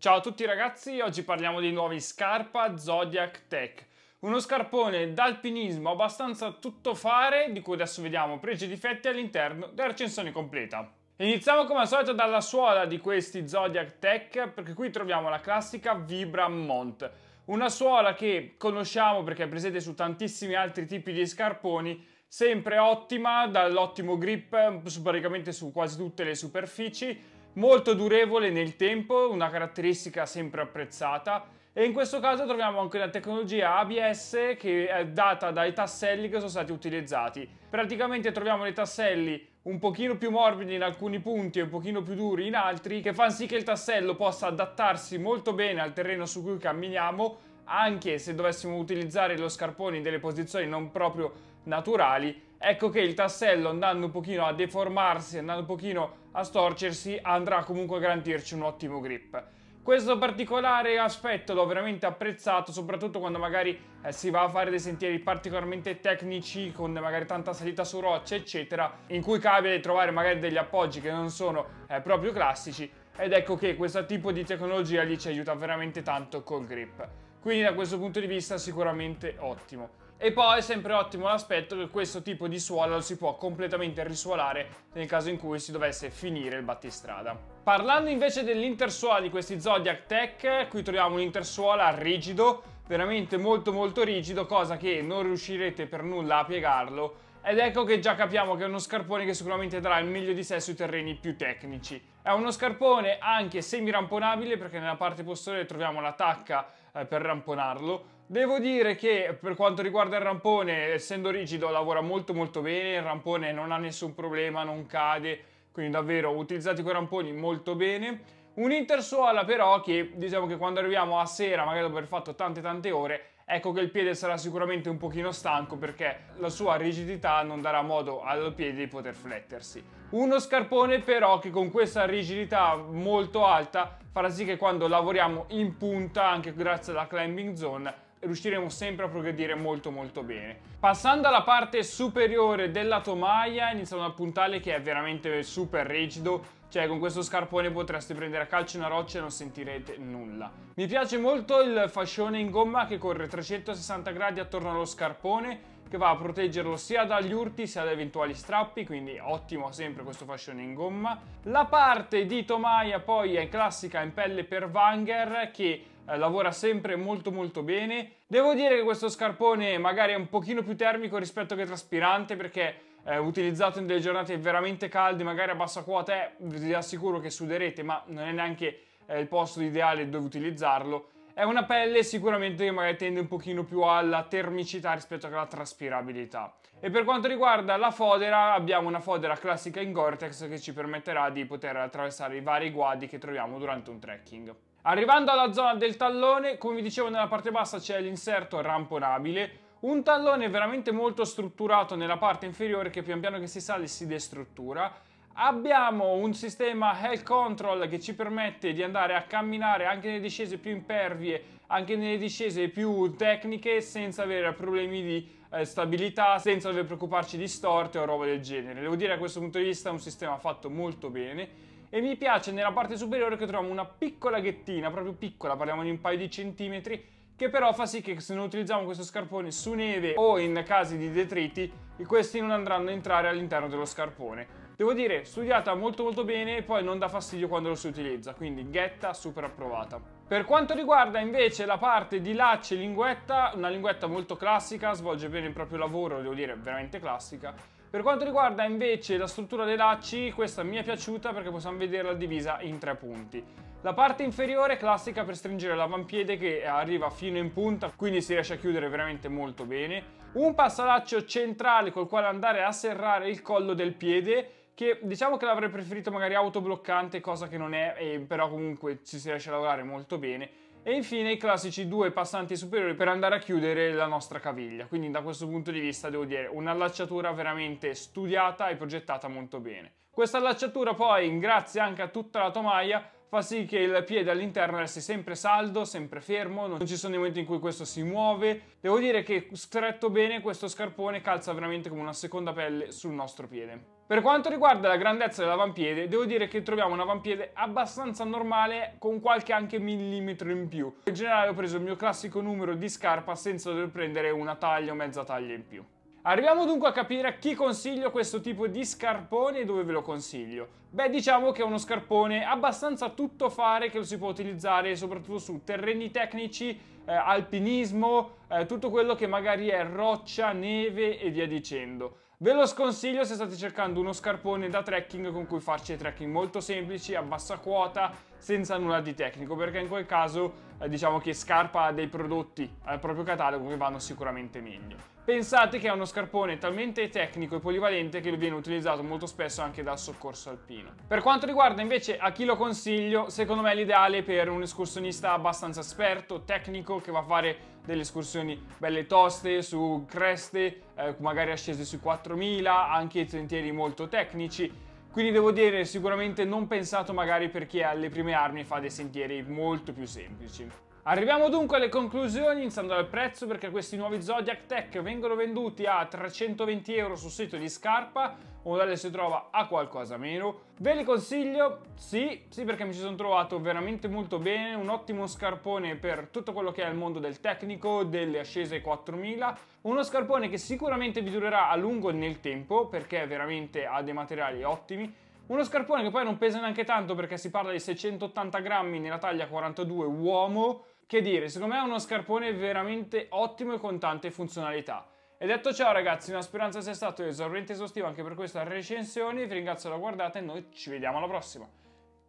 Ciao a tutti ragazzi, oggi parliamo dei nuovi Scarpa Zodiac Tech. Uno scarpone d'alpinismo abbastanza tuttofare, di cui adesso vediamo pregi e difetti all'interno della recensione completa. Iniziamo come al solito dalla suola di questi Zodiac Tech, perché qui troviamo la classica Vibram Mont. Una suola che conosciamo perché è presente su tantissimi altri tipi di scarponi, sempre ottima, dall'ottimo grip praticamente mm, su quasi tutte le superfici, molto durevole nel tempo, una caratteristica sempre apprezzata. E in questo caso troviamo anche la tecnologia ABS che è data dai tasselli che sono stati utilizzati. Praticamente troviamo dei tasselli un pochino più morbidi in alcuni punti e un pochino più duri in altri che fanno sì che il tassello possa adattarsi molto bene al terreno su cui camminiamo anche se dovessimo utilizzare lo scarpone in delle posizioni non proprio naturali, ecco che il tassello andando un pochino a deformarsi, andando un pochino a storcersi, andrà comunque a garantirci un ottimo grip. Questo particolare aspetto l'ho veramente apprezzato, soprattutto quando magari eh, si va a fare dei sentieri particolarmente tecnici, con magari tanta salita su rocce, eccetera, in cui capita di trovare magari degli appoggi che non sono eh, proprio classici, ed ecco che questo tipo di tecnologia lì ci aiuta veramente tanto col grip. Quindi da questo punto di vista sicuramente ottimo. E poi è sempre ottimo l'aspetto che questo tipo di suola lo si può completamente risuolare nel caso in cui si dovesse finire il battistrada. Parlando invece dell'intersuola di questi Zodiac Tech, qui troviamo un intersuola rigido, veramente molto molto rigido, cosa che non riuscirete per nulla a piegarlo ed ecco che già capiamo che è uno scarpone che sicuramente darà il meglio di sé sui terreni più tecnici. È uno scarpone anche semi-ramponabile perché nella parte posteriore troviamo la tacca eh, per ramponarlo, Devo dire che per quanto riguarda il rampone, essendo rigido, lavora molto molto bene, il rampone non ha nessun problema, non cade, quindi davvero utilizzati quei ramponi molto bene. Un'intersuola però che diciamo che quando arriviamo a sera, magari dopo aver fatto tante tante ore, ecco che il piede sarà sicuramente un pochino stanco perché la sua rigidità non darà modo al piede di poter flettersi. Uno scarpone però che con questa rigidità molto alta farà sì che quando lavoriamo in punta, anche grazie alla climbing zone, riusciremo sempre a progredire molto molto bene. Passando alla parte superiore della tomaia iniziamo dal puntale che è veramente super rigido cioè con questo scarpone potreste prendere a calcio una roccia e non sentirete nulla. Mi piace molto il fascione in gomma che corre 360 gradi attorno allo scarpone che va a proteggerlo sia dagli urti sia da eventuali strappi, quindi ottimo sempre questo fascione in gomma. La parte di tomaia poi è classica in pelle per Wanger che eh, lavora sempre molto molto bene. Devo dire che questo scarpone magari è un pochino più termico rispetto che traspirante perché eh, utilizzato in delle giornate veramente calde, magari a bassa quota, eh, vi assicuro che suderete, ma non è neanche eh, il posto ideale dove utilizzarlo. È una pelle sicuramente che magari tende un pochino più alla termicità rispetto alla traspirabilità. E per quanto riguarda la fodera, abbiamo una fodera classica in Gore-Tex che ci permetterà di poter attraversare i vari guadi che troviamo durante un trekking. Arrivando alla zona del tallone, come vi dicevo nella parte bassa c'è l'inserto ramponabile, un tallone veramente molto strutturato nella parte inferiore che pian piano che si sale si destruttura. Abbiamo un sistema health control che ci permette di andare a camminare anche nelle discese più impervie, anche nelle discese più tecniche senza avere problemi di eh, stabilità, senza dover preoccuparci di storte o roba del genere. Devo dire a questo punto di vista è un sistema fatto molto bene e mi piace nella parte superiore che troviamo una piccola ghettina, proprio piccola, parliamo di un paio di centimetri, che però fa sì che se non utilizziamo questo scarpone su neve o in casi di detriti, questi non andranno a entrare all'interno dello scarpone. Devo dire, studiata molto molto bene e poi non dà fastidio quando lo si utilizza, quindi ghetta super approvata. Per quanto riguarda invece la parte di lacci e linguetta, una linguetta molto classica, svolge bene il proprio lavoro, devo dire veramente classica, per quanto riguarda invece la struttura dei lacci, questa mi è piaciuta perché possiamo vederla divisa in tre punti. La parte inferiore è classica per stringere l'avampiede che arriva fino in punta, quindi si riesce a chiudere veramente molto bene. Un passalaccio centrale col quale andare a serrare il collo del piede che diciamo che l'avrei preferito magari autobloccante, cosa che non è, eh, però comunque ci si riesce a lavorare molto bene e infine i classici due passanti superiori per andare a chiudere la nostra caviglia. Quindi da questo punto di vista devo dire un'allacciatura veramente studiata e progettata molto bene. Questa allacciatura poi, grazie anche a tutta la tomaia, fa sì che il piede all'interno resti sempre saldo, sempre fermo, non ci sono dei momenti in cui questo si muove. Devo dire che stretto bene questo scarpone calza veramente come una seconda pelle sul nostro piede. Per quanto riguarda la grandezza dell'avampiede, devo dire che troviamo un avampiede abbastanza normale con qualche anche millimetro in più. In generale ho preso il mio classico numero di scarpa senza dover prendere una taglia o mezza taglia in più. Arriviamo dunque a capire a chi consiglio questo tipo di scarpone e dove ve lo consiglio. Beh, diciamo che è uno scarpone abbastanza tuttofare che lo si può utilizzare soprattutto su terreni tecnici, eh, alpinismo, eh, tutto quello che magari è roccia, neve e via dicendo. Ve lo sconsiglio se state cercando uno scarpone da trekking con cui farci dei trekking molto semplici, a bassa quota, senza nulla di tecnico, perché in quel caso eh, diciamo che Scarpa dei prodotti al proprio catalogo che vanno sicuramente meglio. Pensate che è uno scarpone talmente tecnico e polivalente che viene utilizzato molto spesso anche dal soccorso alpino. Per quanto riguarda invece a chi lo consiglio, secondo me è l'ideale per un escursionista abbastanza esperto, tecnico, che va a fare delle escursioni belle toste su creste, eh, magari ascese sui 4000, anche sentieri molto tecnici. Quindi devo dire sicuramente non pensato magari per chi ha le prime armi e fa dei sentieri molto più semplici. Arriviamo dunque alle conclusioni iniziando dal prezzo perché questi nuovi Zodiac Tech vengono venduti a 320 euro sul sito di Scarpa un modello si trova a qualcosa meno ve li consiglio? Sì, sì perché mi ci sono trovato veramente molto bene un ottimo scarpone per tutto quello che è il mondo del tecnico, delle ascese 4000 uno scarpone che sicuramente vi durerà a lungo nel tempo perché veramente ha dei materiali ottimi uno scarpone che poi non pesa neanche tanto perché si parla di 680 grammi nella taglia 42 uomo. Che dire, secondo me è uno scarpone veramente ottimo e con tante funzionalità. E detto ciò ragazzi, una speranza sia stato esauriente e esaustivo anche per questa recensione. Vi ringrazio della guardata e noi ci vediamo alla prossima.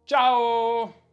Ciao!